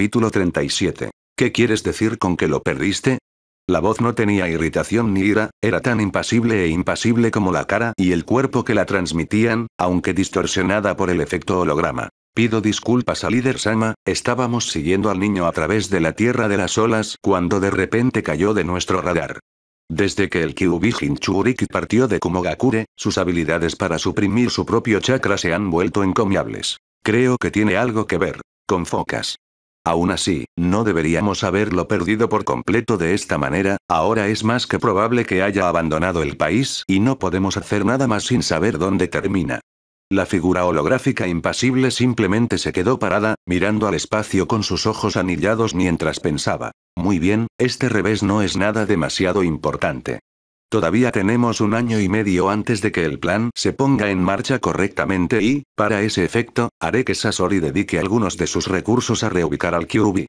Capítulo 37. ¿Qué quieres decir con que lo perdiste? La voz no tenía irritación ni ira, era tan impasible e impasible como la cara y el cuerpo que la transmitían, aunque distorsionada por el efecto holograma. Pido disculpas a líder Sama, estábamos siguiendo al niño a través de la tierra de las olas cuando de repente cayó de nuestro radar. Desde que el Kyubi Hinchuriki partió de Kumogakure, sus habilidades para suprimir su propio chakra se han vuelto encomiables. Creo que tiene algo que ver. Con focas. Aún así, no deberíamos haberlo perdido por completo de esta manera, ahora es más que probable que haya abandonado el país y no podemos hacer nada más sin saber dónde termina. La figura holográfica impasible simplemente se quedó parada, mirando al espacio con sus ojos anillados mientras pensaba. Muy bien, este revés no es nada demasiado importante. Todavía tenemos un año y medio antes de que el plan se ponga en marcha correctamente y, para ese efecto, haré que Sasori dedique algunos de sus recursos a reubicar al Kyubi.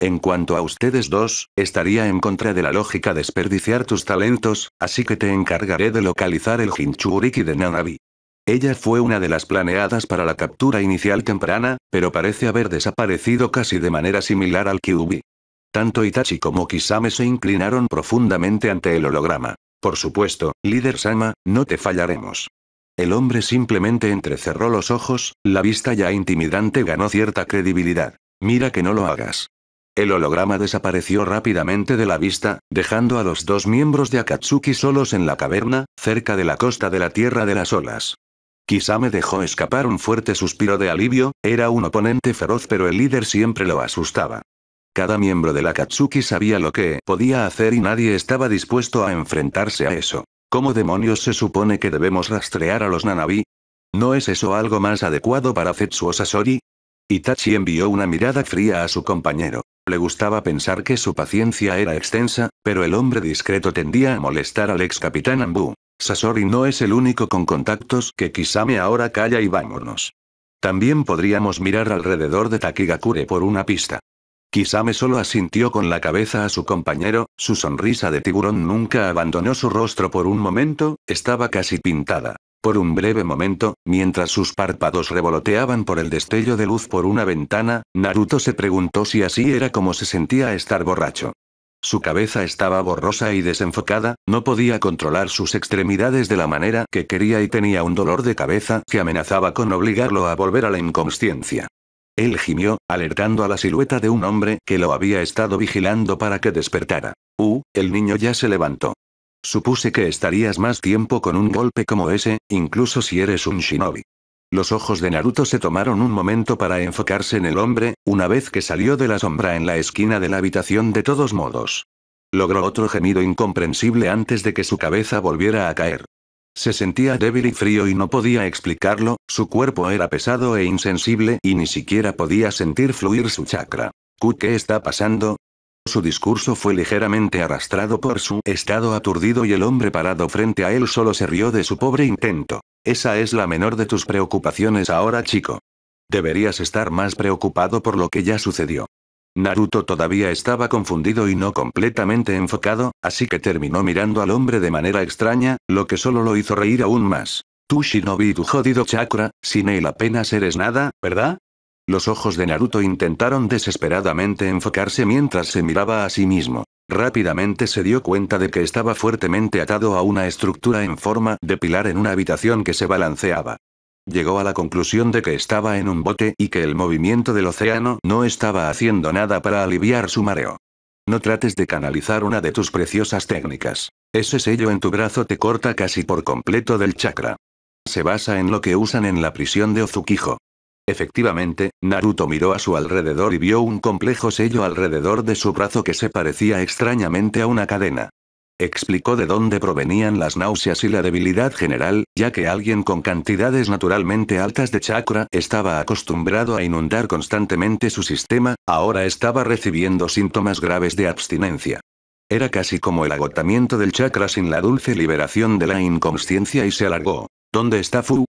En cuanto a ustedes dos, estaría en contra de la lógica desperdiciar tus talentos, así que te encargaré de localizar el Hinchuriki de Nanabi. Ella fue una de las planeadas para la captura inicial temprana, pero parece haber desaparecido casi de manera similar al Kyubi. Tanto Itachi como Kisame se inclinaron profundamente ante el holograma. Por supuesto, líder Sama, no te fallaremos. El hombre simplemente entrecerró los ojos, la vista ya intimidante ganó cierta credibilidad. Mira que no lo hagas. El holograma desapareció rápidamente de la vista, dejando a los dos miembros de Akatsuki solos en la caverna, cerca de la costa de la Tierra de las Olas. Kisame dejó escapar un fuerte suspiro de alivio, era un oponente feroz pero el líder siempre lo asustaba. Cada miembro de la Katsuki sabía lo que podía hacer y nadie estaba dispuesto a enfrentarse a eso. ¿Cómo demonios se supone que debemos rastrear a los Nanabi? ¿No es eso algo más adecuado para Zetsuo Sasori? Itachi envió una mirada fría a su compañero. Le gustaba pensar que su paciencia era extensa, pero el hombre discreto tendía a molestar al ex capitán Anbu. Sasori no es el único con contactos que Kisame ahora calla y vámonos. También podríamos mirar alrededor de Takigakure por una pista. Kisame solo asintió con la cabeza a su compañero, su sonrisa de tiburón nunca abandonó su rostro por un momento, estaba casi pintada. Por un breve momento, mientras sus párpados revoloteaban por el destello de luz por una ventana, Naruto se preguntó si así era como se sentía estar borracho. Su cabeza estaba borrosa y desenfocada, no podía controlar sus extremidades de la manera que quería y tenía un dolor de cabeza que amenazaba con obligarlo a volver a la inconsciencia. Él gimió, alertando a la silueta de un hombre que lo había estado vigilando para que despertara. Uh, el niño ya se levantó. Supuse que estarías más tiempo con un golpe como ese, incluso si eres un shinobi. Los ojos de Naruto se tomaron un momento para enfocarse en el hombre, una vez que salió de la sombra en la esquina de la habitación de todos modos. Logró otro gemido incomprensible antes de que su cabeza volviera a caer. Se sentía débil y frío y no podía explicarlo, su cuerpo era pesado e insensible y ni siquiera podía sentir fluir su chakra. ¿Qué está pasando? Su discurso fue ligeramente arrastrado por su estado aturdido y el hombre parado frente a él solo se rió de su pobre intento. Esa es la menor de tus preocupaciones ahora, chico. Deberías estar más preocupado por lo que ya sucedió. Naruto todavía estaba confundido y no completamente enfocado, así que terminó mirando al hombre de manera extraña, lo que solo lo hizo reír aún más. Tú shinobi tu jodido chakra, sin él apenas eres nada, ¿verdad? Los ojos de Naruto intentaron desesperadamente enfocarse mientras se miraba a sí mismo. Rápidamente se dio cuenta de que estaba fuertemente atado a una estructura en forma de pilar en una habitación que se balanceaba. Llegó a la conclusión de que estaba en un bote y que el movimiento del océano no estaba haciendo nada para aliviar su mareo. No trates de canalizar una de tus preciosas técnicas. Ese sello en tu brazo te corta casi por completo del chakra. Se basa en lo que usan en la prisión de Ozukijo. Efectivamente, Naruto miró a su alrededor y vio un complejo sello alrededor de su brazo que se parecía extrañamente a una cadena. Explicó de dónde provenían las náuseas y la debilidad general, ya que alguien con cantidades naturalmente altas de chakra estaba acostumbrado a inundar constantemente su sistema, ahora estaba recibiendo síntomas graves de abstinencia. Era casi como el agotamiento del chakra sin la dulce liberación de la inconsciencia y se alargó. ¿Dónde está Fu?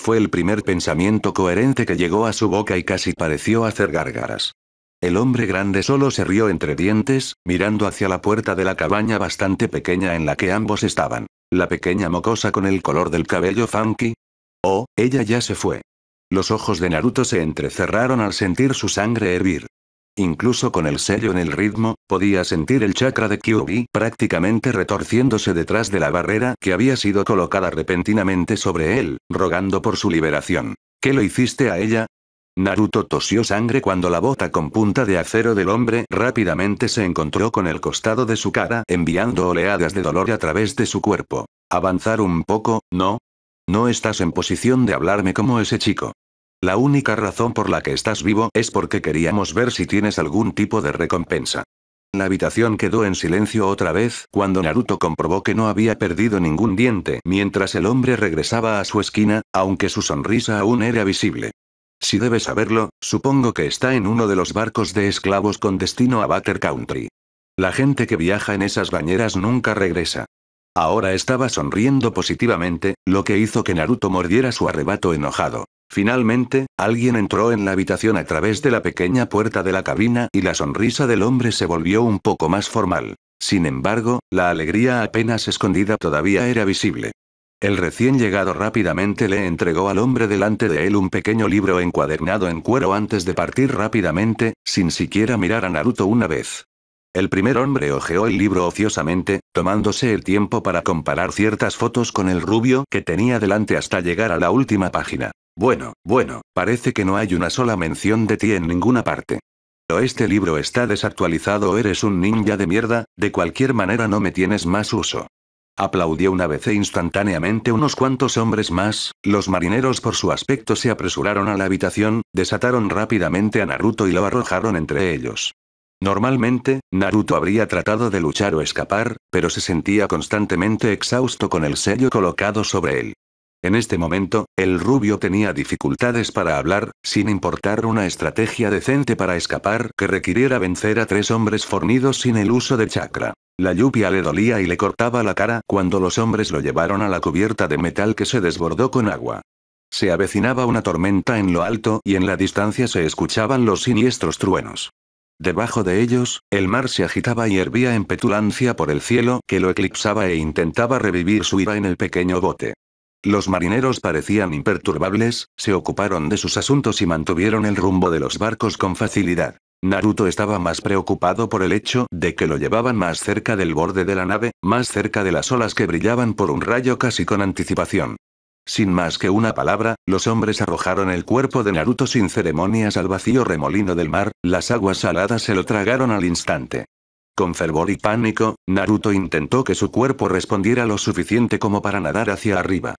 Fue el primer pensamiento coherente que llegó a su boca y casi pareció hacer gárgaras. El hombre grande solo se rió entre dientes, mirando hacia la puerta de la cabaña bastante pequeña en la que ambos estaban. La pequeña mocosa con el color del cabello funky. Oh, ella ya se fue. Los ojos de Naruto se entrecerraron al sentir su sangre hervir. Incluso con el sello en el ritmo, podía sentir el chakra de Kyubi prácticamente retorciéndose detrás de la barrera que había sido colocada repentinamente sobre él, rogando por su liberación. ¿Qué lo hiciste a ella? Naruto tosió sangre cuando la bota con punta de acero del hombre rápidamente se encontró con el costado de su cara enviando oleadas de dolor a través de su cuerpo. Avanzar un poco, ¿no? No estás en posición de hablarme como ese chico. La única razón por la que estás vivo es porque queríamos ver si tienes algún tipo de recompensa. La habitación quedó en silencio otra vez cuando Naruto comprobó que no había perdido ningún diente mientras el hombre regresaba a su esquina, aunque su sonrisa aún era visible. Si debes saberlo, supongo que está en uno de los barcos de esclavos con destino a Butter Country. La gente que viaja en esas bañeras nunca regresa. Ahora estaba sonriendo positivamente, lo que hizo que Naruto mordiera su arrebato enojado. Finalmente, alguien entró en la habitación a través de la pequeña puerta de la cabina y la sonrisa del hombre se volvió un poco más formal. Sin embargo, la alegría apenas escondida todavía era visible. El recién llegado rápidamente le entregó al hombre delante de él un pequeño libro encuadernado en cuero antes de partir rápidamente, sin siquiera mirar a Naruto una vez. El primer hombre hojeó el libro ociosamente, tomándose el tiempo para comparar ciertas fotos con el rubio que tenía delante hasta llegar a la última página. Bueno, bueno, parece que no hay una sola mención de ti en ninguna parte. O este libro está desactualizado o eres un ninja de mierda, de cualquier manera no me tienes más uso. Aplaudió una vez e instantáneamente unos cuantos hombres más, los marineros por su aspecto se apresuraron a la habitación, desataron rápidamente a Naruto y lo arrojaron entre ellos. Normalmente, Naruto habría tratado de luchar o escapar, pero se sentía constantemente exhausto con el sello colocado sobre él. En este momento, el rubio tenía dificultades para hablar, sin importar una estrategia decente para escapar que requiriera vencer a tres hombres fornidos sin el uso de chakra. La lluvia le dolía y le cortaba la cara cuando los hombres lo llevaron a la cubierta de metal que se desbordó con agua. Se avecinaba una tormenta en lo alto y en la distancia se escuchaban los siniestros truenos. Debajo de ellos, el mar se agitaba y hervía en petulancia por el cielo que lo eclipsaba e intentaba revivir su ira en el pequeño bote. Los marineros parecían imperturbables, se ocuparon de sus asuntos y mantuvieron el rumbo de los barcos con facilidad. Naruto estaba más preocupado por el hecho de que lo llevaban más cerca del borde de la nave, más cerca de las olas que brillaban por un rayo casi con anticipación. Sin más que una palabra, los hombres arrojaron el cuerpo de Naruto sin ceremonias al vacío remolino del mar, las aguas saladas se lo tragaron al instante. Con fervor y pánico, Naruto intentó que su cuerpo respondiera lo suficiente como para nadar hacia arriba.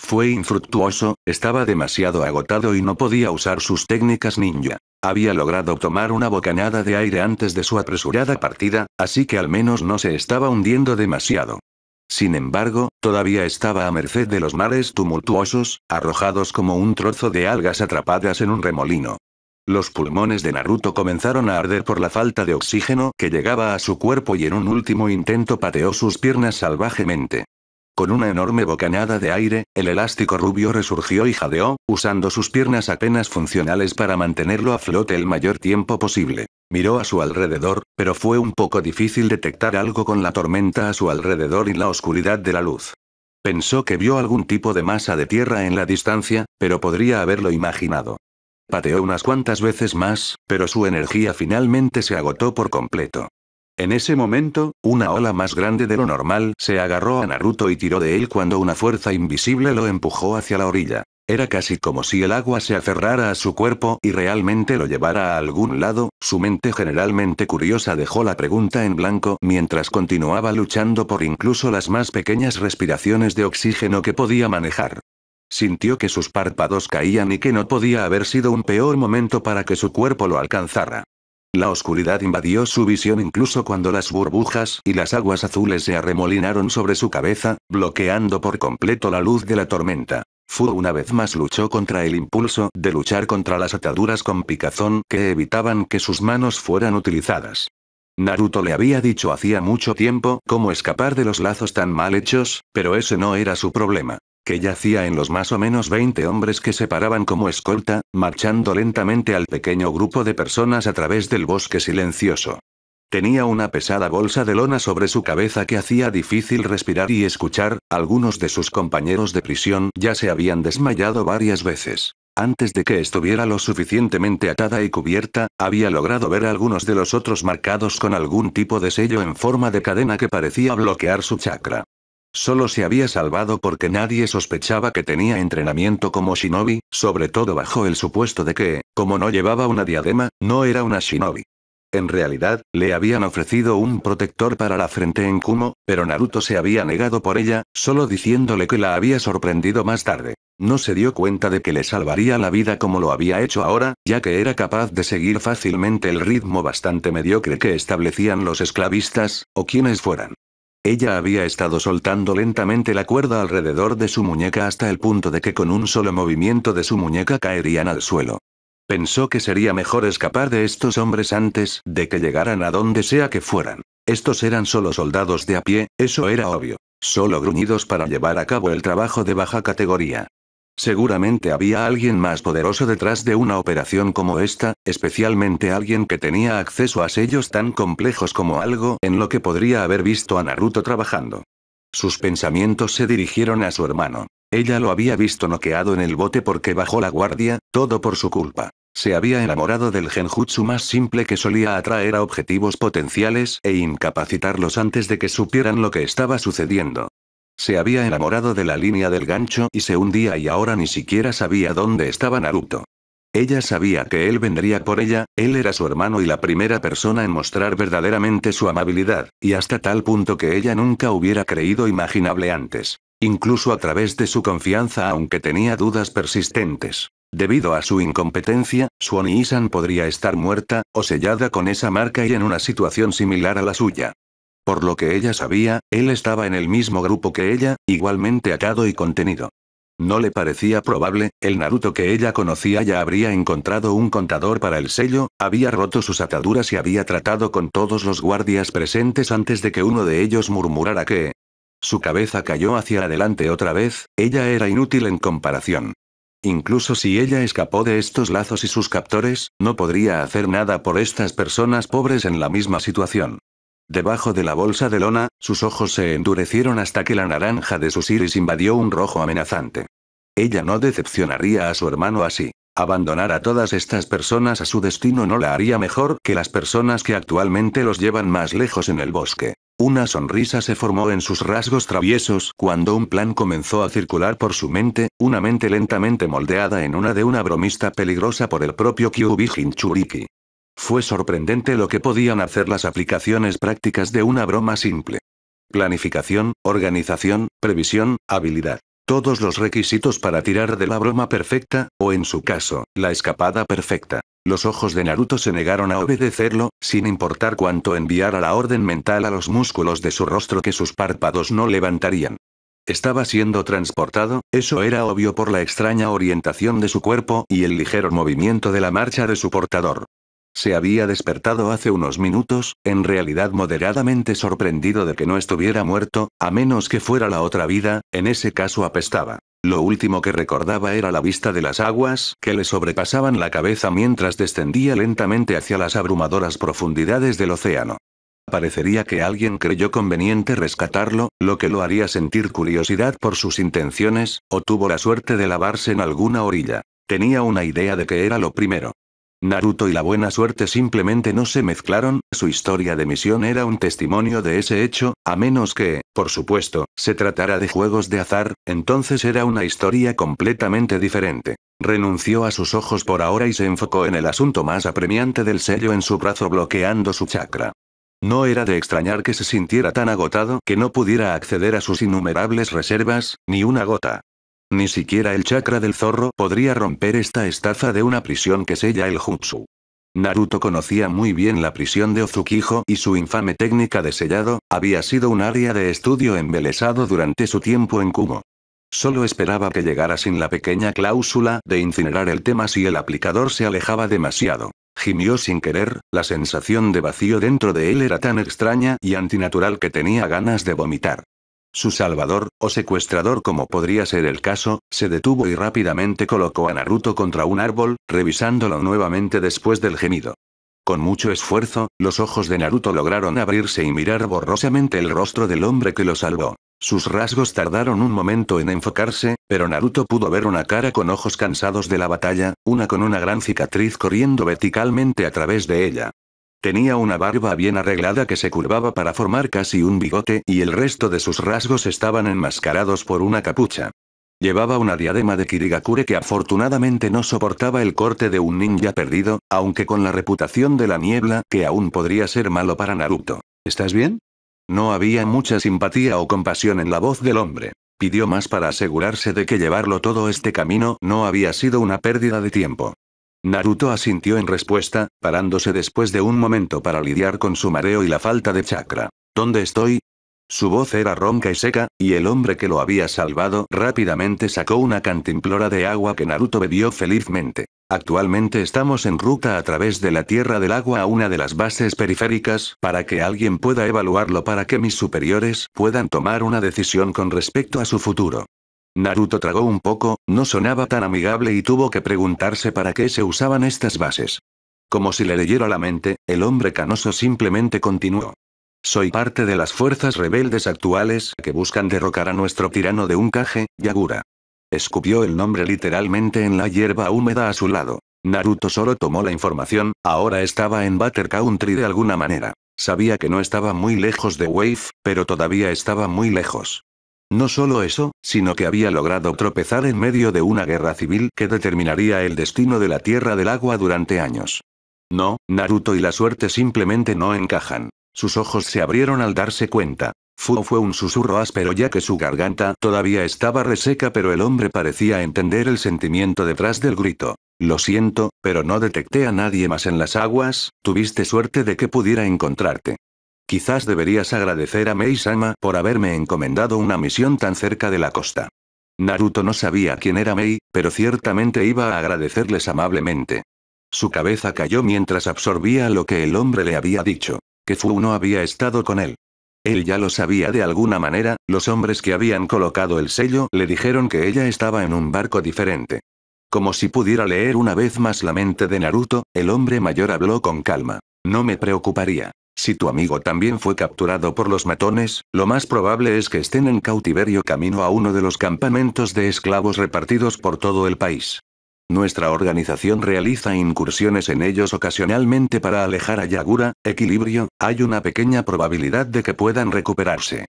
Fue infructuoso, estaba demasiado agotado y no podía usar sus técnicas ninja. Había logrado tomar una bocanada de aire antes de su apresurada partida, así que al menos no se estaba hundiendo demasiado. Sin embargo, todavía estaba a merced de los mares tumultuosos, arrojados como un trozo de algas atrapadas en un remolino. Los pulmones de Naruto comenzaron a arder por la falta de oxígeno que llegaba a su cuerpo y en un último intento pateó sus piernas salvajemente. Con una enorme bocanada de aire, el elástico rubio resurgió y jadeó, usando sus piernas apenas funcionales para mantenerlo a flote el mayor tiempo posible. Miró a su alrededor, pero fue un poco difícil detectar algo con la tormenta a su alrededor y la oscuridad de la luz. Pensó que vio algún tipo de masa de tierra en la distancia, pero podría haberlo imaginado. Pateó unas cuantas veces más, pero su energía finalmente se agotó por completo. En ese momento, una ola más grande de lo normal se agarró a Naruto y tiró de él cuando una fuerza invisible lo empujó hacia la orilla. Era casi como si el agua se aferrara a su cuerpo y realmente lo llevara a algún lado, su mente generalmente curiosa dejó la pregunta en blanco mientras continuaba luchando por incluso las más pequeñas respiraciones de oxígeno que podía manejar. Sintió que sus párpados caían y que no podía haber sido un peor momento para que su cuerpo lo alcanzara. La oscuridad invadió su visión incluso cuando las burbujas y las aguas azules se arremolinaron sobre su cabeza, bloqueando por completo la luz de la tormenta. Fu una vez más luchó contra el impulso de luchar contra las ataduras con picazón que evitaban que sus manos fueran utilizadas. Naruto le había dicho hacía mucho tiempo cómo escapar de los lazos tan mal hechos, pero ese no era su problema que yacía en los más o menos 20 hombres que se paraban como escolta, marchando lentamente al pequeño grupo de personas a través del bosque silencioso. Tenía una pesada bolsa de lona sobre su cabeza que hacía difícil respirar y escuchar, algunos de sus compañeros de prisión ya se habían desmayado varias veces. Antes de que estuviera lo suficientemente atada y cubierta, había logrado ver a algunos de los otros marcados con algún tipo de sello en forma de cadena que parecía bloquear su chakra. Solo se había salvado porque nadie sospechaba que tenía entrenamiento como shinobi, sobre todo bajo el supuesto de que, como no llevaba una diadema, no era una shinobi. En realidad, le habían ofrecido un protector para la frente en Kumo, pero Naruto se había negado por ella, solo diciéndole que la había sorprendido más tarde. No se dio cuenta de que le salvaría la vida como lo había hecho ahora, ya que era capaz de seguir fácilmente el ritmo bastante mediocre que establecían los esclavistas, o quienes fueran. Ella había estado soltando lentamente la cuerda alrededor de su muñeca hasta el punto de que con un solo movimiento de su muñeca caerían al suelo. Pensó que sería mejor escapar de estos hombres antes de que llegaran a donde sea que fueran. Estos eran solo soldados de a pie, eso era obvio. Solo gruñidos para llevar a cabo el trabajo de baja categoría. Seguramente había alguien más poderoso detrás de una operación como esta, especialmente alguien que tenía acceso a sellos tan complejos como algo en lo que podría haber visto a Naruto trabajando. Sus pensamientos se dirigieron a su hermano. Ella lo había visto noqueado en el bote porque bajó la guardia, todo por su culpa. Se había enamorado del genjutsu más simple que solía atraer a objetivos potenciales e incapacitarlos antes de que supieran lo que estaba sucediendo. Se había enamorado de la línea del gancho y se hundía y ahora ni siquiera sabía dónde estaba Naruto. Ella sabía que él vendría por ella, él era su hermano y la primera persona en mostrar verdaderamente su amabilidad, y hasta tal punto que ella nunca hubiera creído imaginable antes, incluso a través de su confianza aunque tenía dudas persistentes. Debido a su incompetencia, Suoni Isan podría estar muerta, o sellada con esa marca y en una situación similar a la suya. Por lo que ella sabía, él estaba en el mismo grupo que ella, igualmente atado y contenido. No le parecía probable, el Naruto que ella conocía ya habría encontrado un contador para el sello, había roto sus ataduras y había tratado con todos los guardias presentes antes de que uno de ellos murmurara que... Su cabeza cayó hacia adelante otra vez, ella era inútil en comparación. Incluso si ella escapó de estos lazos y sus captores, no podría hacer nada por estas personas pobres en la misma situación. Debajo de la bolsa de lona, sus ojos se endurecieron hasta que la naranja de sus iris invadió un rojo amenazante. Ella no decepcionaría a su hermano así. Abandonar a todas estas personas a su destino no la haría mejor que las personas que actualmente los llevan más lejos en el bosque. Una sonrisa se formó en sus rasgos traviesos cuando un plan comenzó a circular por su mente, una mente lentamente moldeada en una de una bromista peligrosa por el propio Kyubi Hinchuriki. Fue sorprendente lo que podían hacer las aplicaciones prácticas de una broma simple. Planificación, organización, previsión, habilidad. Todos los requisitos para tirar de la broma perfecta, o en su caso, la escapada perfecta. Los ojos de Naruto se negaron a obedecerlo, sin importar cuánto enviara la orden mental a los músculos de su rostro que sus párpados no levantarían. Estaba siendo transportado, eso era obvio por la extraña orientación de su cuerpo y el ligero movimiento de la marcha de su portador. Se había despertado hace unos minutos, en realidad moderadamente sorprendido de que no estuviera muerto, a menos que fuera la otra vida, en ese caso apestaba. Lo último que recordaba era la vista de las aguas que le sobrepasaban la cabeza mientras descendía lentamente hacia las abrumadoras profundidades del océano. Parecería que alguien creyó conveniente rescatarlo, lo que lo haría sentir curiosidad por sus intenciones, o tuvo la suerte de lavarse en alguna orilla. Tenía una idea de que era lo primero. Naruto y la buena suerte simplemente no se mezclaron, su historia de misión era un testimonio de ese hecho, a menos que, por supuesto, se tratara de juegos de azar, entonces era una historia completamente diferente. Renunció a sus ojos por ahora y se enfocó en el asunto más apremiante del sello en su brazo bloqueando su chakra. No era de extrañar que se sintiera tan agotado que no pudiera acceder a sus innumerables reservas, ni una gota. Ni siquiera el chakra del zorro podría romper esta estafa de una prisión que sella el jutsu. Naruto conocía muy bien la prisión de Ozukijo y su infame técnica de sellado, había sido un área de estudio embelesado durante su tiempo en Kumo. Solo esperaba que llegara sin la pequeña cláusula de incinerar el tema si el aplicador se alejaba demasiado. Gimió sin querer, la sensación de vacío dentro de él era tan extraña y antinatural que tenía ganas de vomitar. Su salvador, o secuestrador como podría ser el caso, se detuvo y rápidamente colocó a Naruto contra un árbol, revisándolo nuevamente después del gemido. Con mucho esfuerzo, los ojos de Naruto lograron abrirse y mirar borrosamente el rostro del hombre que lo salvó. Sus rasgos tardaron un momento en enfocarse, pero Naruto pudo ver una cara con ojos cansados de la batalla, una con una gran cicatriz corriendo verticalmente a través de ella. Tenía una barba bien arreglada que se curvaba para formar casi un bigote y el resto de sus rasgos estaban enmascarados por una capucha. Llevaba una diadema de Kirigakure que afortunadamente no soportaba el corte de un ninja perdido, aunque con la reputación de la niebla que aún podría ser malo para Naruto. ¿Estás bien? No había mucha simpatía o compasión en la voz del hombre. Pidió más para asegurarse de que llevarlo todo este camino no había sido una pérdida de tiempo. Naruto asintió en respuesta, parándose después de un momento para lidiar con su mareo y la falta de chakra. ¿Dónde estoy? Su voz era ronca y seca, y el hombre que lo había salvado rápidamente sacó una cantimplora de agua que Naruto bebió felizmente. Actualmente estamos en ruta a través de la Tierra del Agua a una de las bases periféricas para que alguien pueda evaluarlo para que mis superiores puedan tomar una decisión con respecto a su futuro. Naruto tragó un poco, no sonaba tan amigable y tuvo que preguntarse para qué se usaban estas bases. Como si le leyera la mente, el hombre canoso simplemente continuó. Soy parte de las fuerzas rebeldes actuales que buscan derrocar a nuestro tirano de un caje, Yagura. Escupió el nombre literalmente en la hierba húmeda a su lado. Naruto solo tomó la información, ahora estaba en Butter Country de alguna manera. Sabía que no estaba muy lejos de Wave, pero todavía estaba muy lejos. No solo eso, sino que había logrado tropezar en medio de una guerra civil que determinaría el destino de la Tierra del Agua durante años. No, Naruto y la suerte simplemente no encajan. Sus ojos se abrieron al darse cuenta. Fu fue un susurro áspero ya que su garganta todavía estaba reseca pero el hombre parecía entender el sentimiento detrás del grito. Lo siento, pero no detecté a nadie más en las aguas, tuviste suerte de que pudiera encontrarte. Quizás deberías agradecer a Mei-sama por haberme encomendado una misión tan cerca de la costa. Naruto no sabía quién era Mei, pero ciertamente iba a agradecerles amablemente. Su cabeza cayó mientras absorbía lo que el hombre le había dicho, que Fu no había estado con él. Él ya lo sabía de alguna manera, los hombres que habían colocado el sello le dijeron que ella estaba en un barco diferente. Como si pudiera leer una vez más la mente de Naruto, el hombre mayor habló con calma. No me preocuparía. Si tu amigo también fue capturado por los matones, lo más probable es que estén en cautiverio camino a uno de los campamentos de esclavos repartidos por todo el país. Nuestra organización realiza incursiones en ellos ocasionalmente para alejar a Yagura, equilibrio, hay una pequeña probabilidad de que puedan recuperarse.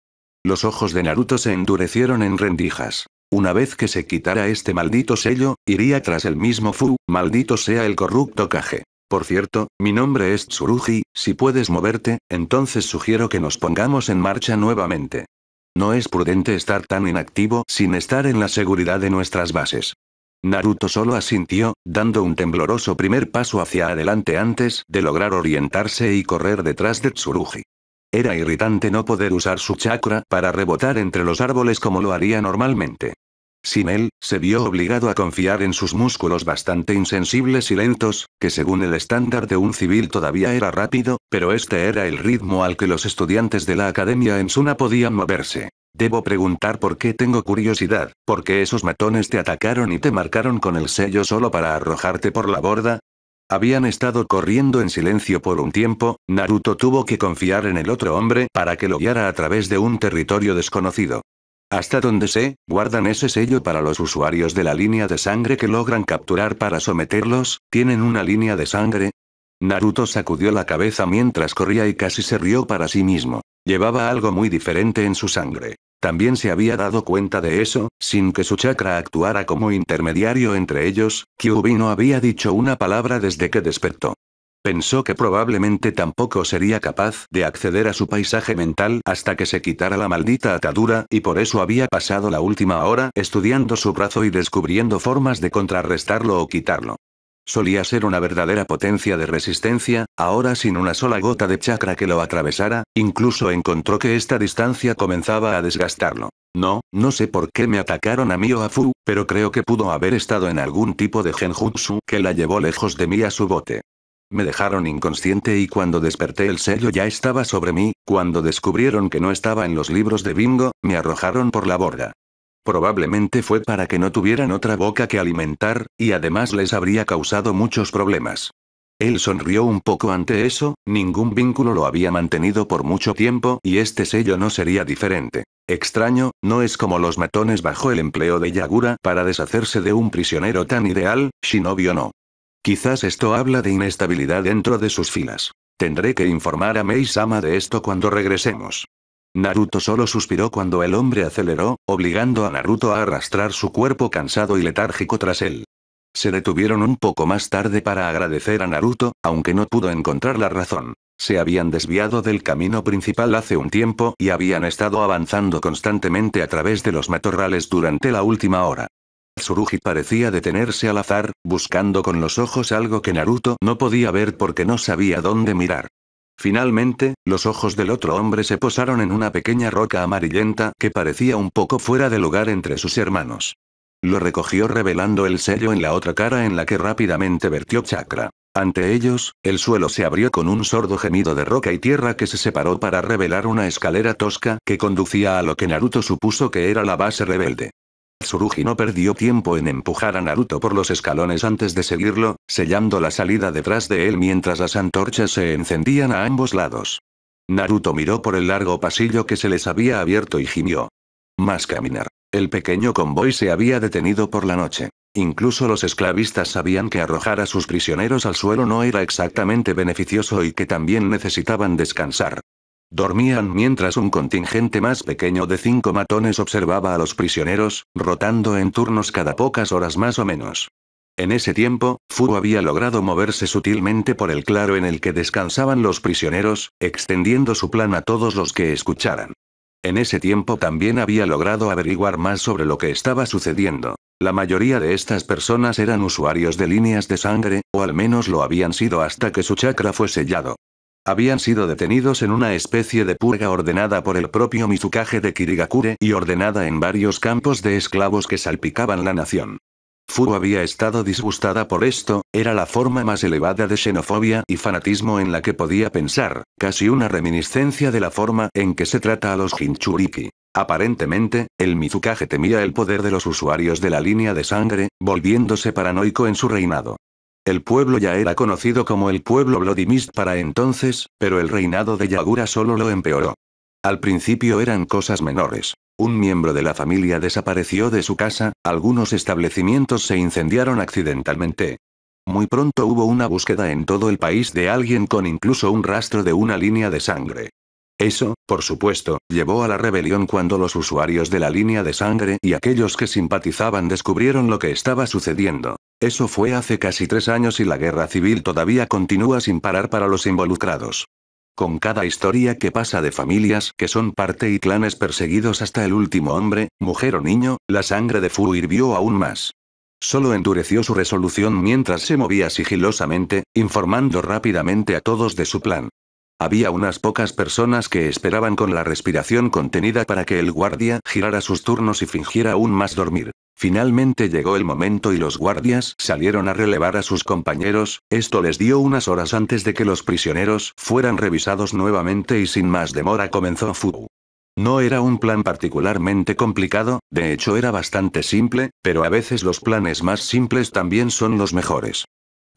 Los ojos de Naruto se endurecieron en rendijas. Una vez que se quitara este maldito sello, iría tras el mismo Fu, maldito sea el corrupto Kage. Por cierto, mi nombre es Tsurugi, si puedes moverte, entonces sugiero que nos pongamos en marcha nuevamente. No es prudente estar tan inactivo sin estar en la seguridad de nuestras bases. Naruto solo asintió, dando un tembloroso primer paso hacia adelante antes de lograr orientarse y correr detrás de Tsurugi. Era irritante no poder usar su chakra para rebotar entre los árboles como lo haría normalmente. Sin él, se vio obligado a confiar en sus músculos bastante insensibles y lentos, que según el estándar de un civil todavía era rápido, pero este era el ritmo al que los estudiantes de la academia en Suna podían moverse. Debo preguntar por qué tengo curiosidad, por qué esos matones te atacaron y te marcaron con el sello solo para arrojarte por la borda, habían estado corriendo en silencio por un tiempo, Naruto tuvo que confiar en el otro hombre para que lo guiara a través de un territorio desconocido. Hasta donde sé, guardan ese sello para los usuarios de la línea de sangre que logran capturar para someterlos, ¿tienen una línea de sangre? Naruto sacudió la cabeza mientras corría y casi se rió para sí mismo. Llevaba algo muy diferente en su sangre. También se había dado cuenta de eso, sin que su chakra actuara como intermediario entre ellos, Kyubi no había dicho una palabra desde que despertó. Pensó que probablemente tampoco sería capaz de acceder a su paisaje mental hasta que se quitara la maldita atadura, y por eso había pasado la última hora estudiando su brazo y descubriendo formas de contrarrestarlo o quitarlo. Solía ser una verdadera potencia de resistencia, ahora sin una sola gota de chakra que lo atravesara, incluso encontró que esta distancia comenzaba a desgastarlo. No, no sé por qué me atacaron a mí o a Fu, pero creo que pudo haber estado en algún tipo de genjutsu que la llevó lejos de mí a su bote. Me dejaron inconsciente y cuando desperté el sello ya estaba sobre mí, cuando descubrieron que no estaba en los libros de bingo, me arrojaron por la borda. Probablemente fue para que no tuvieran otra boca que alimentar, y además les habría causado muchos problemas. Él sonrió un poco ante eso, ningún vínculo lo había mantenido por mucho tiempo y este sello no sería diferente. Extraño, no es como los matones bajo el empleo de Yagura para deshacerse de un prisionero tan ideal, Shinobio no. Quizás esto habla de inestabilidad dentro de sus filas. Tendré que informar a Mei-sama de esto cuando regresemos. Naruto solo suspiró cuando el hombre aceleró, obligando a Naruto a arrastrar su cuerpo cansado y letárgico tras él. Se detuvieron un poco más tarde para agradecer a Naruto, aunque no pudo encontrar la razón. Se habían desviado del camino principal hace un tiempo y habían estado avanzando constantemente a través de los matorrales durante la última hora. Tsurugi parecía detenerse al azar, buscando con los ojos algo que Naruto no podía ver porque no sabía dónde mirar. Finalmente, los ojos del otro hombre se posaron en una pequeña roca amarillenta que parecía un poco fuera de lugar entre sus hermanos. Lo recogió revelando el sello en la otra cara en la que rápidamente vertió chakra. Ante ellos, el suelo se abrió con un sordo gemido de roca y tierra que se separó para revelar una escalera tosca que conducía a lo que Naruto supuso que era la base rebelde. Tsurugi no perdió tiempo en empujar a Naruto por los escalones antes de seguirlo, sellando la salida detrás de él mientras las antorchas se encendían a ambos lados. Naruto miró por el largo pasillo que se les había abierto y gimió. Más caminar. El pequeño convoy se había detenido por la noche. Incluso los esclavistas sabían que arrojar a sus prisioneros al suelo no era exactamente beneficioso y que también necesitaban descansar. Dormían mientras un contingente más pequeño de cinco matones observaba a los prisioneros, rotando en turnos cada pocas horas más o menos. En ese tiempo, Fu había logrado moverse sutilmente por el claro en el que descansaban los prisioneros, extendiendo su plan a todos los que escucharan. En ese tiempo también había logrado averiguar más sobre lo que estaba sucediendo. La mayoría de estas personas eran usuarios de líneas de sangre, o al menos lo habían sido hasta que su chakra fue sellado. Habían sido detenidos en una especie de purga ordenada por el propio Mizukage de Kirigakure y ordenada en varios campos de esclavos que salpicaban la nación. Fu había estado disgustada por esto, era la forma más elevada de xenofobia y fanatismo en la que podía pensar, casi una reminiscencia de la forma en que se trata a los Hinchuriki. Aparentemente, el Mizukage temía el poder de los usuarios de la línea de sangre, volviéndose paranoico en su reinado. El pueblo ya era conocido como el pueblo Vladimist para entonces, pero el reinado de Yagura solo lo empeoró. Al principio eran cosas menores. Un miembro de la familia desapareció de su casa, algunos establecimientos se incendiaron accidentalmente. Muy pronto hubo una búsqueda en todo el país de alguien con incluso un rastro de una línea de sangre. Eso, por supuesto, llevó a la rebelión cuando los usuarios de la línea de sangre y aquellos que simpatizaban descubrieron lo que estaba sucediendo. Eso fue hace casi tres años y la guerra civil todavía continúa sin parar para los involucrados. Con cada historia que pasa de familias que son parte y clanes perseguidos hasta el último hombre, mujer o niño, la sangre de Fu hirvió aún más. Solo endureció su resolución mientras se movía sigilosamente, informando rápidamente a todos de su plan. Había unas pocas personas que esperaban con la respiración contenida para que el guardia girara sus turnos y fingiera aún más dormir. Finalmente llegó el momento y los guardias salieron a relevar a sus compañeros, esto les dio unas horas antes de que los prisioneros fueran revisados nuevamente y sin más demora comenzó Fu. No era un plan particularmente complicado, de hecho era bastante simple, pero a veces los planes más simples también son los mejores.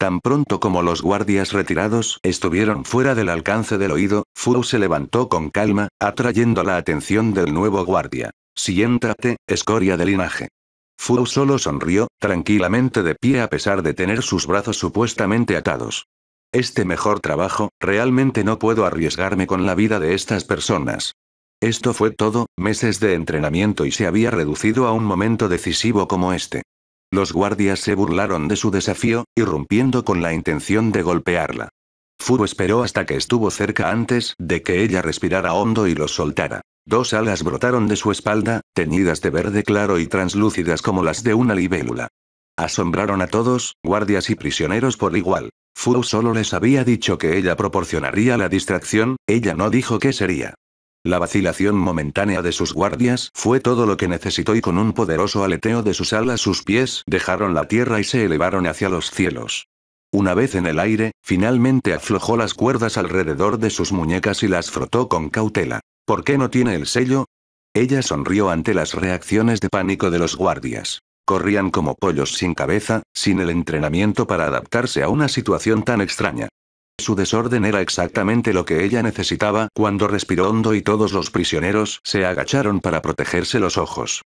Tan pronto como los guardias retirados estuvieron fuera del alcance del oído, Fu se levantó con calma, atrayendo la atención del nuevo guardia. Siéntate, escoria de linaje. Fu solo sonrió, tranquilamente de pie a pesar de tener sus brazos supuestamente atados. Este mejor trabajo, realmente no puedo arriesgarme con la vida de estas personas. Esto fue todo, meses de entrenamiento y se había reducido a un momento decisivo como este. Los guardias se burlaron de su desafío, irrumpiendo con la intención de golpearla. Furu esperó hasta que estuvo cerca antes de que ella respirara hondo y los soltara. Dos alas brotaron de su espalda, teñidas de verde claro y translúcidas como las de una libélula. Asombraron a todos, guardias y prisioneros por igual. Furu solo les había dicho que ella proporcionaría la distracción, ella no dijo qué sería. La vacilación momentánea de sus guardias fue todo lo que necesitó y con un poderoso aleteo de sus alas sus pies dejaron la tierra y se elevaron hacia los cielos. Una vez en el aire, finalmente aflojó las cuerdas alrededor de sus muñecas y las frotó con cautela. ¿Por qué no tiene el sello? Ella sonrió ante las reacciones de pánico de los guardias. Corrían como pollos sin cabeza, sin el entrenamiento para adaptarse a una situación tan extraña. Su desorden era exactamente lo que ella necesitaba cuando respiró hondo y todos los prisioneros se agacharon para protegerse los ojos.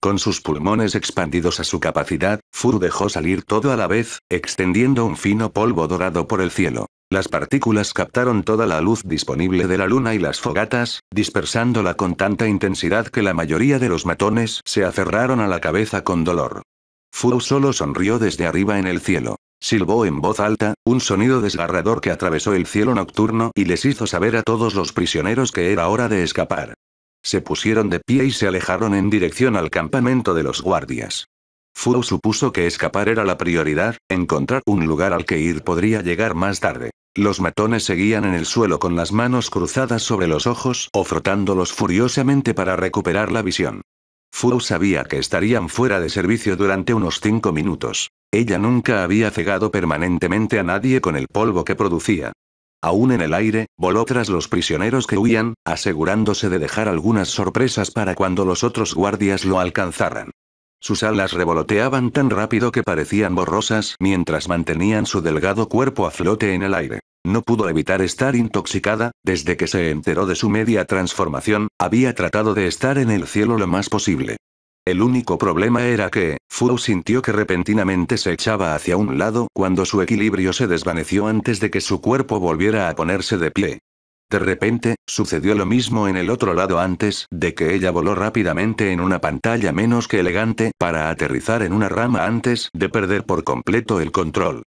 Con sus pulmones expandidos a su capacidad, Fu dejó salir todo a la vez, extendiendo un fino polvo dorado por el cielo. Las partículas captaron toda la luz disponible de la luna y las fogatas, dispersándola con tanta intensidad que la mayoría de los matones se aferraron a la cabeza con dolor. Fu solo sonrió desde arriba en el cielo. Silbó en voz alta, un sonido desgarrador que atravesó el cielo nocturno y les hizo saber a todos los prisioneros que era hora de escapar. Se pusieron de pie y se alejaron en dirección al campamento de los guardias. Fuo supuso que escapar era la prioridad, encontrar un lugar al que ir podría llegar más tarde. Los matones seguían en el suelo con las manos cruzadas sobre los ojos o frotándolos furiosamente para recuperar la visión. Fu sabía que estarían fuera de servicio durante unos cinco minutos. Ella nunca había cegado permanentemente a nadie con el polvo que producía. Aún en el aire, voló tras los prisioneros que huían, asegurándose de dejar algunas sorpresas para cuando los otros guardias lo alcanzaran. Sus alas revoloteaban tan rápido que parecían borrosas mientras mantenían su delgado cuerpo a flote en el aire. No pudo evitar estar intoxicada, desde que se enteró de su media transformación, había tratado de estar en el cielo lo más posible. El único problema era que, Fu sintió que repentinamente se echaba hacia un lado cuando su equilibrio se desvaneció antes de que su cuerpo volviera a ponerse de pie. De repente, sucedió lo mismo en el otro lado antes de que ella voló rápidamente en una pantalla menos que elegante para aterrizar en una rama antes de perder por completo el control.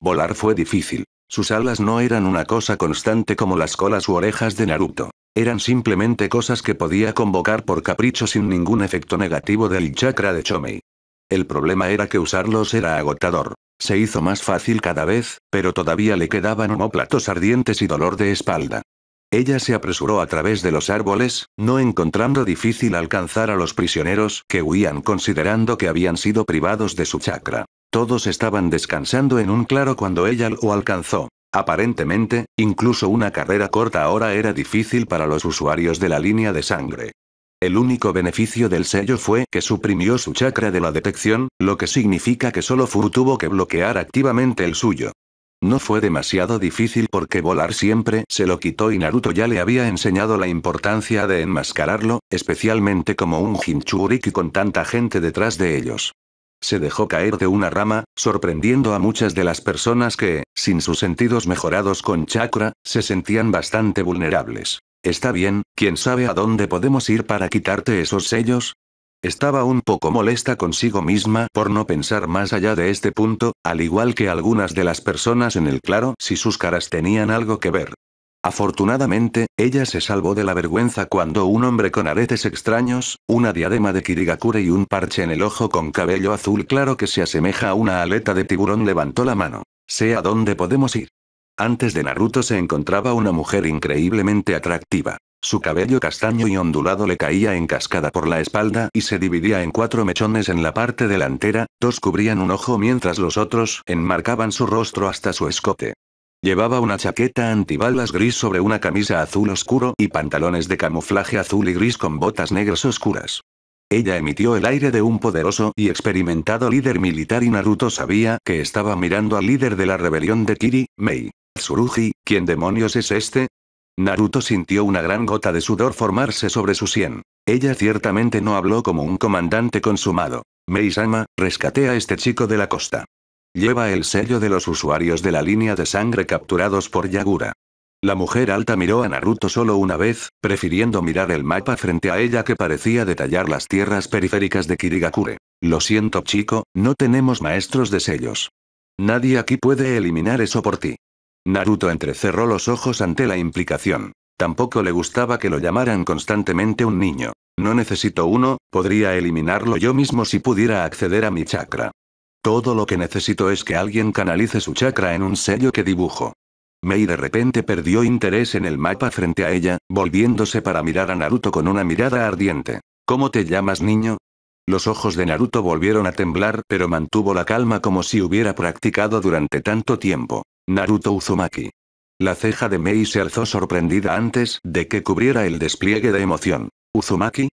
Volar fue difícil. Sus alas no eran una cosa constante como las colas u orejas de Naruto. Eran simplemente cosas que podía convocar por capricho sin ningún efecto negativo del chakra de Chomei. El problema era que usarlos era agotador. Se hizo más fácil cada vez, pero todavía le quedaban homóplatos ardientes y dolor de espalda. Ella se apresuró a través de los árboles, no encontrando difícil alcanzar a los prisioneros que huían considerando que habían sido privados de su chakra. Todos estaban descansando en un claro cuando ella lo alcanzó. Aparentemente, incluso una carrera corta ahora era difícil para los usuarios de la línea de sangre. El único beneficio del sello fue que suprimió su chakra de la detección, lo que significa que solo Furu tuvo que bloquear activamente el suyo. No fue demasiado difícil porque volar siempre se lo quitó y Naruto ya le había enseñado la importancia de enmascararlo, especialmente como un Hinchuriki con tanta gente detrás de ellos. Se dejó caer de una rama, sorprendiendo a muchas de las personas que, sin sus sentidos mejorados con chakra, se sentían bastante vulnerables. Está bien, ¿quién sabe a dónde podemos ir para quitarte esos sellos? Estaba un poco molesta consigo misma por no pensar más allá de este punto, al igual que algunas de las personas en el claro si sus caras tenían algo que ver. Afortunadamente, ella se salvó de la vergüenza cuando un hombre con aretes extraños, una diadema de Kirigakure y un parche en el ojo con cabello azul claro que se asemeja a una aleta de tiburón levantó la mano. Sé a dónde podemos ir. Antes de Naruto se encontraba una mujer increíblemente atractiva. Su cabello castaño y ondulado le caía en cascada por la espalda y se dividía en cuatro mechones en la parte delantera, dos cubrían un ojo mientras los otros enmarcaban su rostro hasta su escote. Llevaba una chaqueta antibalas gris sobre una camisa azul oscuro y pantalones de camuflaje azul y gris con botas negras oscuras. Ella emitió el aire de un poderoso y experimentado líder militar y Naruto sabía que estaba mirando al líder de la rebelión de Kiri, Mei. Tsurugi, ¿quién demonios es este? Naruto sintió una gran gota de sudor formarse sobre su sien. Ella ciertamente no habló como un comandante consumado. Mei-sama, rescate a este chico de la costa. Lleva el sello de los usuarios de la línea de sangre capturados por Yagura. La mujer alta miró a Naruto solo una vez, prefiriendo mirar el mapa frente a ella que parecía detallar las tierras periféricas de Kirigakure. Lo siento chico, no tenemos maestros de sellos. Nadie aquí puede eliminar eso por ti. Naruto entrecerró los ojos ante la implicación. Tampoco le gustaba que lo llamaran constantemente un niño. No necesito uno, podría eliminarlo yo mismo si pudiera acceder a mi chakra. Todo lo que necesito es que alguien canalice su chakra en un sello que dibujo. Mei de repente perdió interés en el mapa frente a ella, volviéndose para mirar a Naruto con una mirada ardiente. ¿Cómo te llamas, niño? Los ojos de Naruto volvieron a temblar, pero mantuvo la calma como si hubiera practicado durante tanto tiempo. Naruto Uzumaki. La ceja de Mei se alzó sorprendida antes de que cubriera el despliegue de emoción. ¿Uzumaki?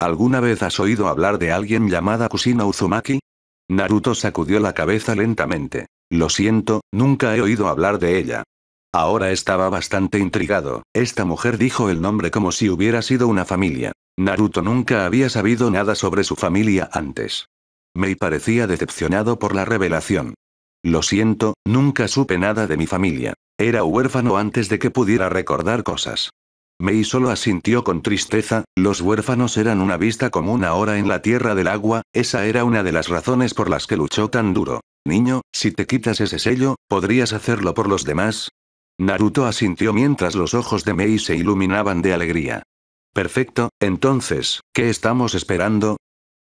¿Alguna vez has oído hablar de alguien llamada Kusina Uzumaki? Naruto sacudió la cabeza lentamente. Lo siento, nunca he oído hablar de ella. Ahora estaba bastante intrigado, esta mujer dijo el nombre como si hubiera sido una familia. Naruto nunca había sabido nada sobre su familia antes. Mei parecía decepcionado por la revelación. Lo siento, nunca supe nada de mi familia. Era huérfano antes de que pudiera recordar cosas. Mei solo asintió con tristeza, los huérfanos eran una vista común ahora en la Tierra del Agua, esa era una de las razones por las que luchó tan duro. Niño, si te quitas ese sello, ¿podrías hacerlo por los demás? Naruto asintió mientras los ojos de Mei se iluminaban de alegría. Perfecto, entonces, ¿qué estamos esperando?